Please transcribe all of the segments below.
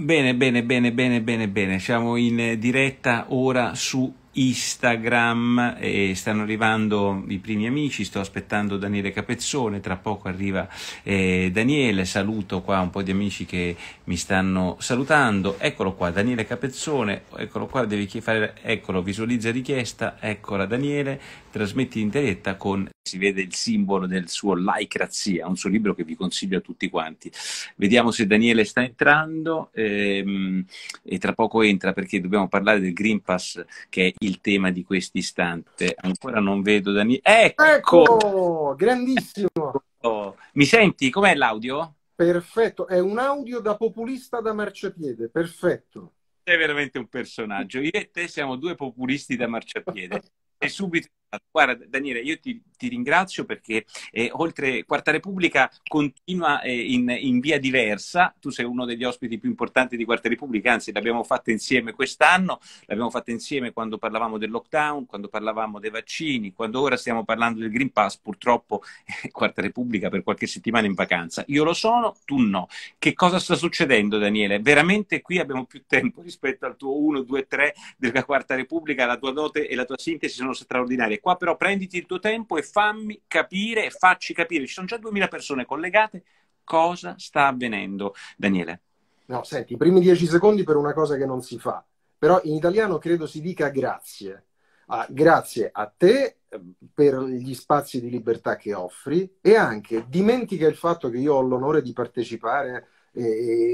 Bene, bene, bene, bene, bene, bene. Siamo in diretta ora su Instagram e stanno arrivando i primi amici, sto aspettando Daniele Capezzone, tra poco arriva eh, Daniele, saluto qua un po' di amici che mi stanno salutando, eccolo qua Daniele Capezzone, eccolo qua, devi fare, eccolo, visualizza richiesta, eccola Daniele, trasmetti in diretta con si vede il simbolo del suo Laicrazia, un suo libro che vi consiglio a tutti quanti. Vediamo se Daniele sta entrando ehm, e tra poco entra perché dobbiamo parlare del Green Pass che è il tema di questo istante. Ancora non vedo Daniele. Ecco! ecco! Grandissimo! Ecco. Mi senti? Com'è l'audio? Perfetto, è un audio da populista da marciapiede, perfetto. Sei veramente un personaggio. Io e te siamo due populisti da marciapiede. e subito Guarda Daniele, io ti, ti ringrazio perché eh, oltre Quarta Repubblica continua eh, in, in, via diversa, tu sei uno degli ospiti più importanti di Quarta Repubblica, anzi l'abbiamo fatta insieme quest'anno, l'abbiamo fatta insieme quando parlavamo del lockdown, quando parlavamo dei vaccini, quando ora stiamo parlando del Green Pass, purtroppo eh, Quarta Repubblica per qualche settimana in vacanza. Io lo sono, tu no. Che cosa sta succedendo Daniele? Veramente qui abbiamo più tempo rispetto al tuo 1, 2, 3 della Quarta Repubblica, la tua dote e la tua sintesi sono straordinarie capire qua, però prenditi il tuo tempo e fammi capire facci capire. Ci sono già 2000 persone collegate. Cosa sta avvenendo, Daniele? No, senti, i primi 10 secondi per una cosa che non si fa, però in italiano credo si dica grazie. Ah, grazie a te ehm, per gli spazi di libertà che offri e anche dimentica il fatto che io ho l'onore di partecipare e,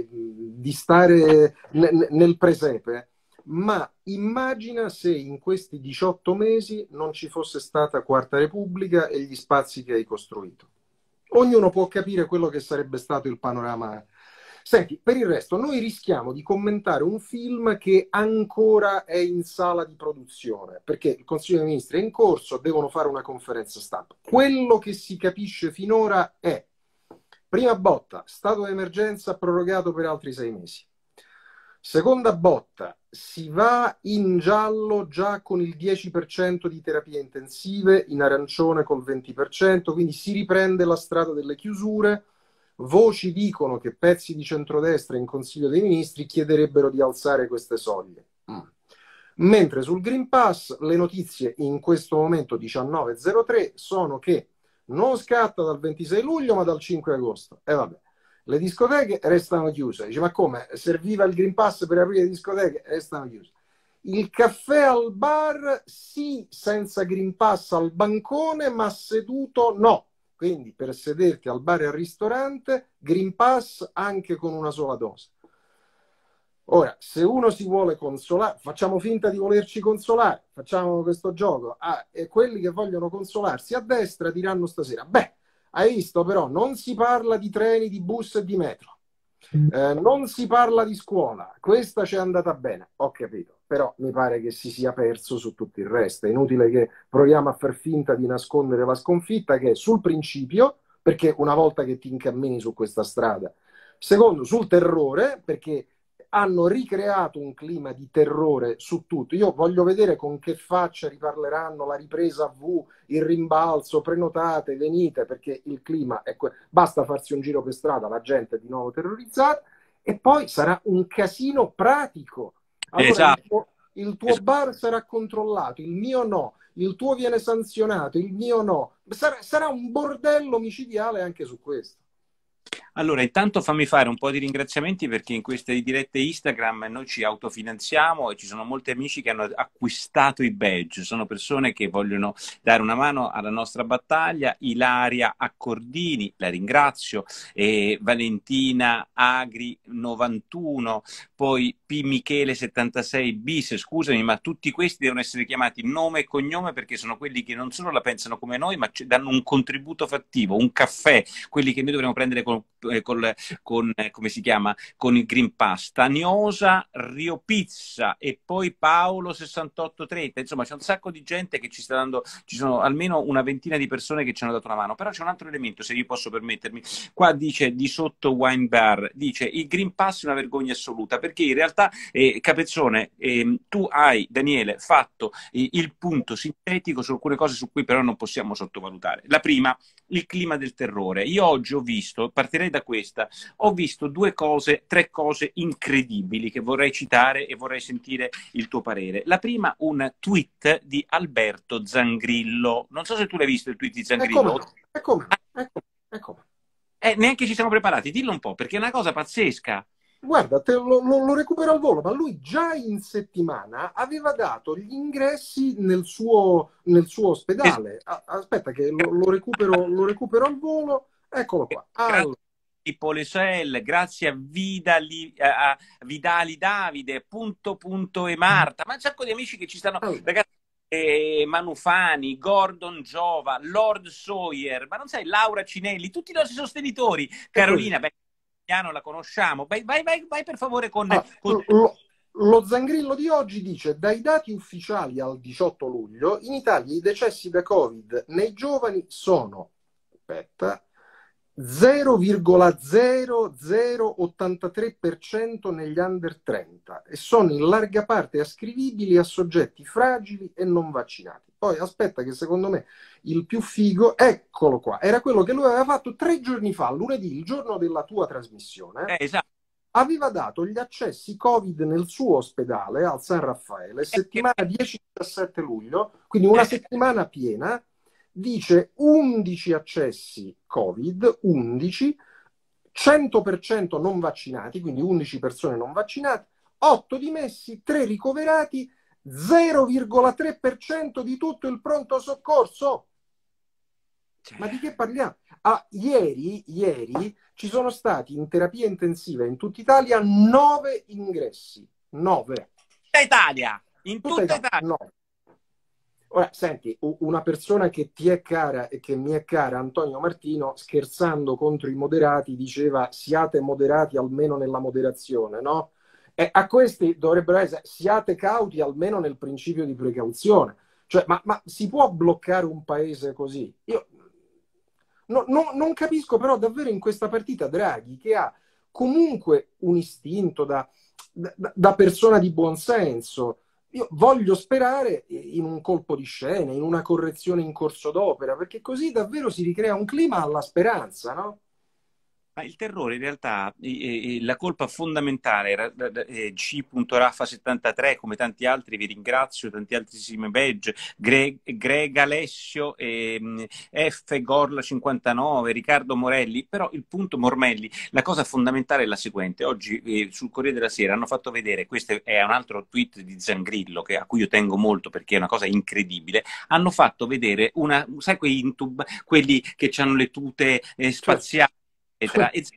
e di stare nel, nel presepe ma immagina se in questi 18 mesi non ci fosse stata Quarta Repubblica e gli spazi che hai costruito. Ognuno può capire quello che sarebbe stato il panorama. Senti, per il resto, noi rischiamo di commentare un film che ancora è in sala di produzione, perché il Consiglio dei Ministri è in corso, devono fare una conferenza stampa. Quello che si capisce finora è, prima botta, stato di emergenza prorogato per altri sei mesi Seconda botta, si va in giallo già con il 10% di terapie intensive, in arancione col 20%, quindi si riprende la strada delle chiusure. Voci dicono che pezzi di centrodestra in Consiglio dei Ministri chiederebbero di alzare queste soglie. Mm. Mentre sul Green Pass le notizie in questo momento 19.03 sono che non scatta dal 26 luglio ma dal 5 agosto. E eh, vabbè. Le discoteche restano chiuse. Dice, ma come? Serviva il Green Pass per aprire le discoteche? Restano chiuse. Il caffè al bar, sì, senza Green Pass al bancone, ma seduto no. Quindi per sederti al bar e al ristorante, Green Pass anche con una sola dose. Ora, se uno si vuole consolare, facciamo finta di volerci consolare, facciamo questo gioco, ah, e quelli che vogliono consolarsi a destra diranno stasera, beh, hai visto però, non si parla di treni, di bus e di metro, eh, non si parla di scuola, questa ci è andata bene, ho capito, però mi pare che si sia perso su tutto il resto, è inutile che proviamo a far finta di nascondere la sconfitta che è sul principio, perché una volta che ti incammini su questa strada, secondo sul terrore, perché hanno ricreato un clima di terrore su tutto. Io voglio vedere con che faccia riparleranno la ripresa V, il rimbalzo, prenotate, venite, perché il clima è que- basta farsi un giro per strada, la gente è di nuovo terrorizzata e poi sarà un casino pratico. Allora, esatto. il tuo, il tuo esatto. bar sarà controllato, il mio no, il tuo viene sanzionato, il mio no. Sarà, sarà un bordello micidiale anche su questo. Allora, intanto fammi fare un po' di ringraziamenti perché in queste dirette Instagram noi ci autofinanziamo e ci sono molti amici che hanno acquistato i badge, sono persone che vogliono dare una mano alla nostra battaglia. Ilaria Accordini, la ringrazio, e Valentina Agri 91, poi P Michele 76 bis, scusami, ma tutti questi devono essere chiamati nome e cognome perché sono quelli che non solo la pensano come noi, ma danno un contributo fattivo, un caffè, quelli che noi dovremmo prendere con eh, col, con, eh, come si chiama, con il Green Pass, Taniosa, Rio Pizza e poi Paolo 6830, insomma c'è un sacco di gente che ci sta dando, ci sono almeno una ventina di persone che ci hanno dato una mano, però c'è un altro elemento, se io posso permettermi, qua dice di sotto Wine Bar, dice il Green Pass è una vergogna assoluta, perché in realtà, eh, Capezzone, eh, tu hai, Daniele, fatto eh, il punto sintetico su alcune cose su cui però non possiamo sottovalutare. La prima, il clima del terrore. Io oggi ho visto, partirei da da questa. Ho visto due cose, tre cose incredibili che vorrei citare e vorrei sentire il tuo parere. La prima, un tweet di Alberto Zangrillo. Non so se tu l'hai visto il tweet di Zangrillo. E come? Ecco, ecco. Eh, neanche ci siamo preparati, dillo un po', perché è una cosa pazzesca. Guarda, lo, lo, lo, recupero al volo, ma lui già in settimana aveva dato gli ingressi nel suo, nel suo ospedale. aspetta che lo, lo, recupero, lo recupero al volo. Eccolo qua. Allora. Polecel, grazie a, Vidali, a Vidali Davide, punto punto e Marta, ma un sacco di amici che ci stanno, oh. ragazzi, eh, Manufani, Gordon Giova, Lord Sawyer, ma non sai, Laura Cinelli, tutti i nostri sostenitori, Carolina, beh, la conosciamo, vai, vai, vai, vai per favore con... Ah, con... Lo, lo Zangrillo di oggi dice, dai dati ufficiali al 18 luglio, in Italia i decessi da Covid nei giovani sono, aspetta, 0,0083% negli under 30 e sono in larga parte ascrivibili a soggetti fragili e non vaccinati. Poi aspetta che secondo me il più figo, eccolo qua, era quello che lui aveva fatto tre giorni fa, lunedì, il giorno della tua trasmissione. Eh, esatto. Aveva dato gli accessi Covid nel suo ospedale al San Raffaele, eh, settimana 10-17 luglio, quindi una eh, settimana piena dice 11 accessi Covid, 11, 100% non vaccinati, quindi 11 persone non vaccinate, 8 dimessi, 3 ricoverati, 0,3% di tutto il pronto soccorso. Cioè. Ma di che parliamo? Ah, ieri, ieri ci sono stati in terapia intensiva in tutta Italia 9 ingressi. 9. Tutta Italia? In tutta, tutta Italia? Italia. Ora, senti, una persona che ti è cara e che mi è cara, Antonio Martino, scherzando contro i moderati, diceva siate moderati almeno nella moderazione, no? E a questi dovrebbero essere siate cauti almeno nel principio di precauzione. Cioè, ma, ma si può bloccare un paese così? Io no, no, non capisco però davvero in questa partita Draghi, che ha comunque un istinto da, da, da persona di buonsenso, io voglio sperare in un colpo di scena, in una correzione in corso d'opera, perché così davvero si ricrea un clima alla speranza, no? Ma il terrore in realtà, eh, la colpa fondamentale, eh, C.Raffa73, come tanti altri, vi ringrazio, tanti altri Sime Badge, Greg, Alessio, eh, F. Gorla59, Riccardo Morelli, però il punto Mormelli, la cosa fondamentale è la seguente, oggi eh, sul Corriere della Sera hanno fatto vedere, questo è un altro tweet di Zangrillo che, a cui io tengo molto perché è una cosa incredibile, hanno fatto vedere una, sai quei intub, quelli che hanno le tute eh, spaziali, it's, It's.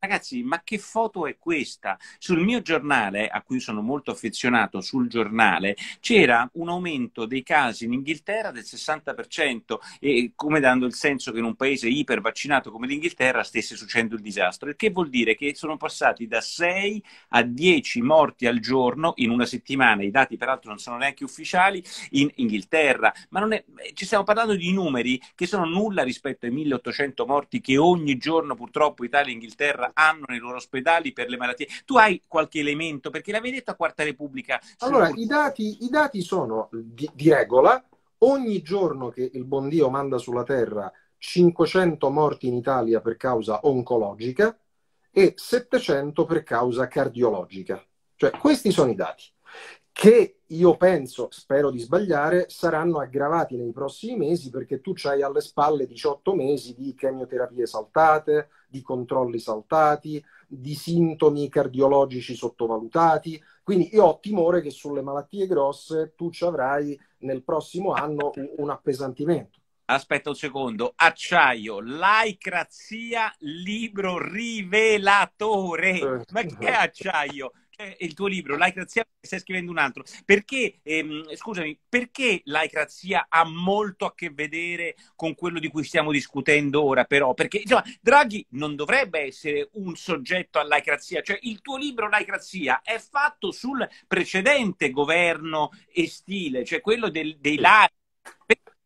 ragazzi, ma che foto è questa? Sul mio giornale, a cui sono molto affezionato, sul giornale, c'era un aumento dei casi in Inghilterra del 60%, e come dando il senso che in un paese ipervaccinato come l'Inghilterra stesse succedendo il disastro, il che vuol dire che sono passati da 6 a 10 morti al giorno in una settimana, i dati peraltro non sono neanche ufficiali, in Inghilterra, ma è... Eh, ci stiamo parlando di numeri che sono nulla rispetto ai 1800 morti che ogni giorno purtroppo Italia e Inghilterra hanno nei loro ospedali per le malattie. Tu hai qualche elemento? Perché l'avevi detto a Quarta Repubblica. Allora, i, dati, i dati, sono di, di regola, ogni giorno che il buon Dio manda sulla Terra 500 morti in Italia per causa oncologica e 700 per causa cardiologica. Cioè, questi sono i dati. Che io penso, spero di sbagliare, saranno aggravati nei prossimi mesi perché tu hai alle spalle 18 mesi di chemioterapie saltate, di controlli saltati, di sintomi cardiologici sottovalutati. Quindi io ho timore che sulle malattie grosse tu ci avrai nel prossimo anno un appesantimento. Aspetta un secondo, acciaio, laicrazia, libro rivelatore. Eh. Ma che è acciaio? il tuo libro, Laicrazia, stai scrivendo un altro. Perché, ehm, scusami, perché Laicrazia ha molto a che vedere con quello di cui stiamo discutendo ora, però? Perché, insomma, Draghi non dovrebbe essere un soggetto a Laicrazia. Cioè, il tuo libro, Laicrazia, è fatto sul precedente governo e stile, cioè quello del, dei laici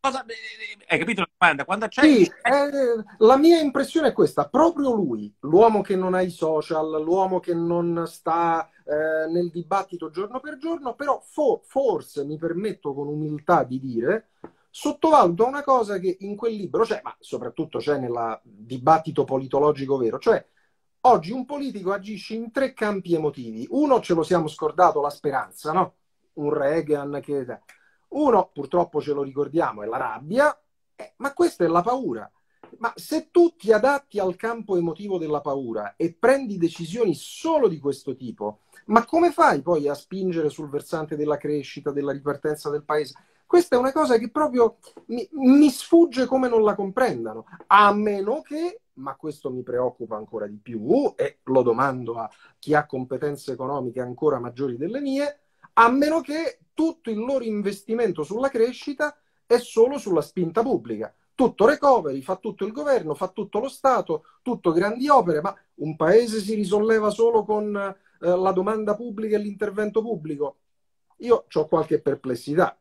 cosa... Eh, eh, hai capito la domanda? Quando c'è... Sì, eh, la mia impressione è questa. Proprio lui, l'uomo che non ha i social, l'uomo che non sta eh, nel dibattito giorno per giorno, però fo- forse, mi permetto con umiltà di dire, sottovaluta una cosa che in quel libro c'è, ma soprattutto c'è nel dibattito politologico vero, cioè oggi un politico agisce in tre campi emotivi. Uno ce lo siamo scordato, la speranza, no? Un Reagan che... Uno, purtroppo ce lo ricordiamo, è la rabbia, eh, ma questa è la paura. Ma se tu ti adatti al campo emotivo della paura e prendi decisioni solo di questo tipo, ma come fai poi a spingere sul versante della crescita, della ripartenza del paese? Questa è una cosa che proprio mi, mi sfugge come non la comprendano, a meno che, ma questo mi preoccupa ancora di più e lo domando a chi ha competenze economiche ancora maggiori delle mie, a meno che tutto il loro investimento sulla crescita è solo sulla spinta pubblica. Tutto recovery, fa tutto il governo, fa tutto lo Stato, tutto grandi opere, ma un paese si risolleva solo con eh, la domanda pubblica e l'intervento pubblico? Io ho qualche perplessità.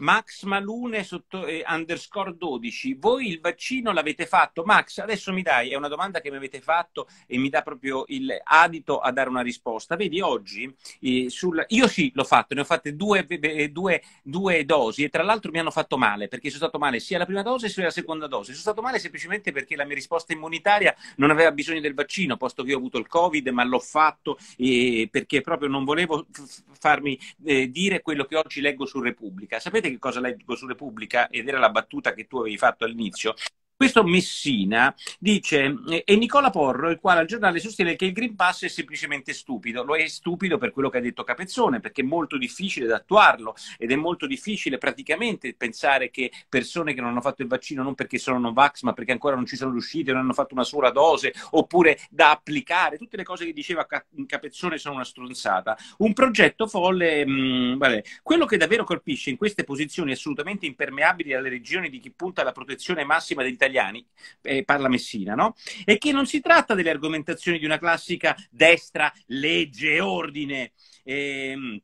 Max Malune sotto, eh, underscore 12, voi il vaccino l'avete fatto? Max, adesso mi dai, è una domanda che mi avete fatto e mi dà proprio il adito a dare una risposta. Vedi, oggi eh, sul... io sì l'ho fatto, ne ho fatte due, due, due, dosi e tra l'altro mi hanno fatto male perché sono stato male sia alla prima dose sia alla seconda dose. Sono stato male semplicemente perché la mia risposta immunitaria non aveva bisogno del vaccino, posto che io ho avuto il Covid, ma l'ho fatto eh, perché proprio non volevo f- farmi eh, dire quello che oggi leggo su Repubblica. Sapete che cosa leggo su Repubblica ed era la battuta che tu avevi fatto all'inizio, questo Messina dice, eh, e Nicola Porro il quale al giornale sostiene che il Green Pass è semplicemente stupido. Lo è stupido per quello che ha detto Capezzone, perché è molto difficile da attuarlo ed è molto difficile praticamente pensare che persone che non hanno fatto il vaccino non perché sono non vax, ma perché ancora non ci sono riuscite, non hanno fatto una sola dose, oppure da applicare. Tutte le cose che diceva Capezzone sono una stronzata. Un progetto folle, mh, mm, vale. quello che davvero colpisce in queste posizioni assolutamente impermeabili alle regioni di chi punta alla protezione massima degli italiani, eh, parla Messina, no? E che non si tratta delle argomentazioni di una classica destra, legge e ordine. Ehm,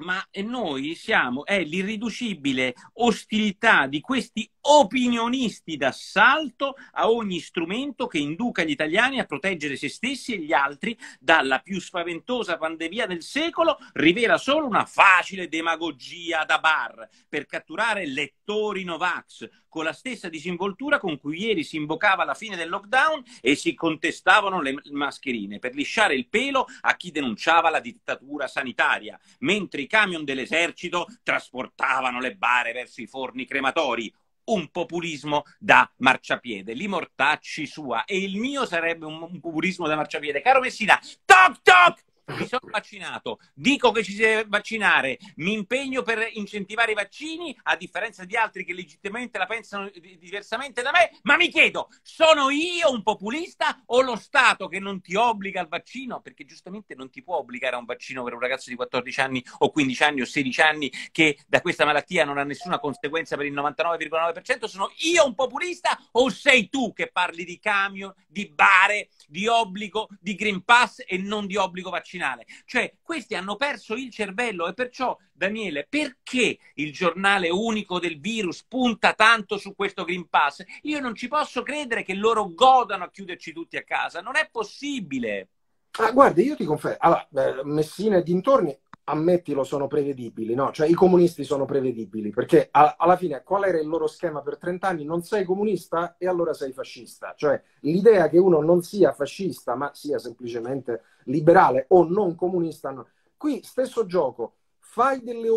ma noi siamo, è l'irriducibile ostilità di questi opinionisti d'assalto a ogni strumento che induca gli italiani a proteggere se stessi e gli altri dalla più spaventosa pandemia del secolo, rivela solo una facile demagogia da bar per catturare lettori Novax, con la stessa disinvoltura con cui ieri si invocava la fine del lockdown e si contestavano le mascherine per lisciare il pelo a chi denunciava la dittatura sanitaria, mentre i camion dell'esercito trasportavano le bare verso i forni crematori un populismo da marciapiede, l'immortacci sua e il mio sarebbe un populismo da marciapiede. Caro Messina, toc toc! Ecco, mi sono vaccinato, dico che ci si deve vaccinare, mi impegno per incentivare i vaccini, a differenza di altri che legittimamente la pensano diversamente da me, ma mi chiedo, sono io un populista o lo Stato che non ti obbliga al vaccino? Perché giustamente non ti può obbligare a un vaccino per un ragazzo di 14 anni o 15 anni o 16 anni che da questa malattia non ha nessuna conseguenza per il 99,9%, sono io un populista o sei tu che parli di camion, di bare, di obbligo, di Green Pass e non di obbligo vaccinato? vaccinale. Cioè, questi hanno perso il cervello e perciò, Daniele, perché il giornale unico del virus punta tanto su questo Green Pass? Io non ci posso credere che loro godano a chiuderci tutti a casa. Non è possibile. Ah, guarda, io ti confermo, allora, eh, Messina e dintorni ammettilo, sono prevedibili, no? Cioè i comunisti sono prevedibili, perché a, alla fine qual era il loro schema per 30 anni? Non sei comunista e allora sei fascista. Cioè l'idea che uno non sia fascista, ma sia semplicemente liberale o non comunista. No. Qui stesso gioco, fai delle